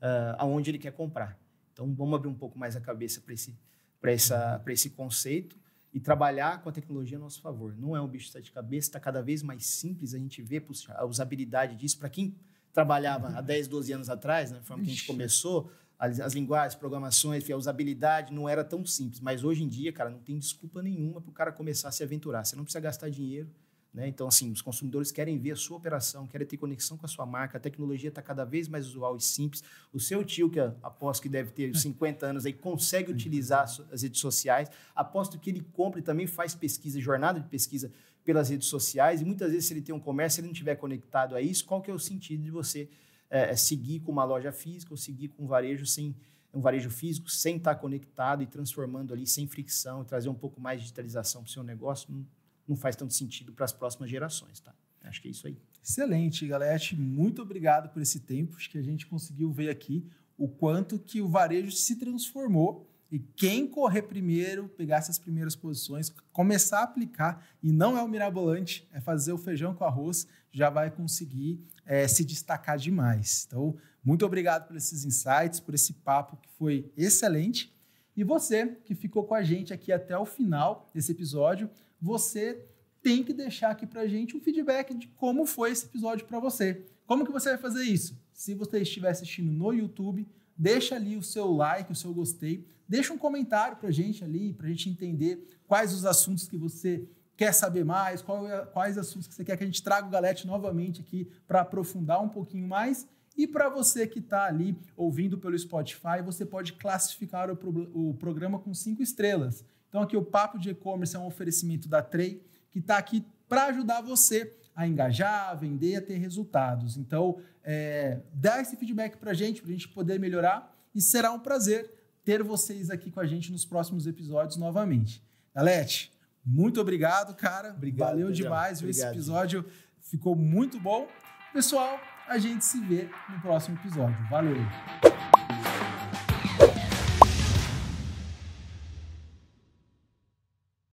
uh, aonde ele quer comprar. Então, vamos abrir um pouco mais a cabeça para esse, pra essa, esse conceito e trabalhar com a tecnologia a nosso favor. Não é um bicho de cabeça, está cada vez mais simples, a gente vê a usabilidade disso. Para quem trabalhava há 10, 12 anos atrás, na né, forma que a gente começou, as, as linguagens, programações, a usabilidade não era tão simples. Mas hoje em dia, cara, não tem desculpa nenhuma para o cara começar a se aventurar. Você não precisa gastar dinheiro. Né? Então, assim, os consumidores querem ver a sua operação, querem ter conexão com a sua marca. A tecnologia está cada vez mais usual e simples. O seu tio, que é, aposto que deve ter 50 anos, aí consegue utilizar as redes sociais. Aposto que ele compra e também faz pesquisa, jornada de pesquisa pelas redes sociais. E muitas vezes, se ele tem um comércio, e ele não estiver conectado a isso, qual que é o sentido de você é, é, seguir com uma loja física ou seguir com um varejo sem um varejo físico sem estar tá conectado e transformando ali sem fricção, trazer um pouco mais de digitalização para o seu negócio, não, não faz tanto sentido para as próximas gerações, tá? Acho que é isso aí. Excelente, Galete. Muito obrigado por esse tempo. Acho que a gente conseguiu ver aqui o quanto que o varejo se transformou e quem correr primeiro, pegar essas primeiras posições, começar a aplicar, e não é o mirabolante, é fazer o feijão com arroz, já vai conseguir é, se destacar demais. Então, muito obrigado por esses insights, por esse papo que foi excelente. E você que ficou com a gente aqui até o final desse episódio, você tem que deixar aqui para a gente um feedback de como foi esse episódio para você. Como que você vai fazer isso? Se você estiver assistindo no YouTube, deixa ali o seu like, o seu gostei. Deixa um comentário para a gente ali, para a gente entender quais os assuntos que você quer saber mais, é, quais assuntos que você quer que a gente traga o Galete novamente aqui para aprofundar um pouquinho mais. E para você que está ali ouvindo pelo Spotify, você pode classificar o, pro, o programa com cinco estrelas. Então aqui o Papo de E-Commerce é um oferecimento da Trey, que está aqui para ajudar você a engajar, a vender, a ter resultados. Então, é, dá esse feedback para a gente, para a gente poder melhorar e será um prazer ter vocês aqui com a gente nos próximos episódios novamente. Alete, muito obrigado, cara. Obrigado, Valeu obrigado. demais. Obrigado. Esse episódio ficou muito bom. Pessoal, a gente se vê no próximo episódio. Valeu!